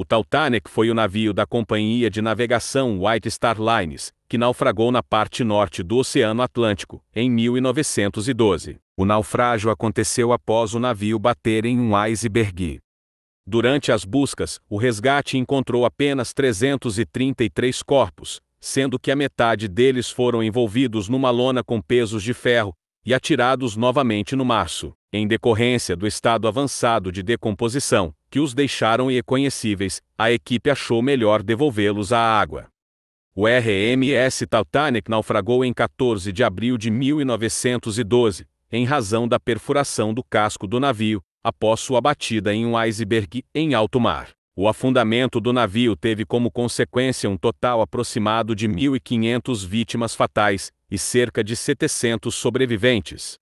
O Tautanek foi o navio da companhia de navegação White Star Lines, que naufragou na parte norte do Oceano Atlântico, em 1912. O naufrágio aconteceu após o navio bater em um iceberg. Durante as buscas, o resgate encontrou apenas 333 corpos, sendo que a metade deles foram envolvidos numa lona com pesos de ferro e atirados novamente no março, em decorrência do estado avançado de decomposição que os deixaram irreconhecíveis, a equipe achou melhor devolvê-los à água. O RMS Titanic naufragou em 14 de abril de 1912, em razão da perfuração do casco do navio, após sua batida em um iceberg em alto mar. O afundamento do navio teve como consequência um total aproximado de 1.500 vítimas fatais e cerca de 700 sobreviventes.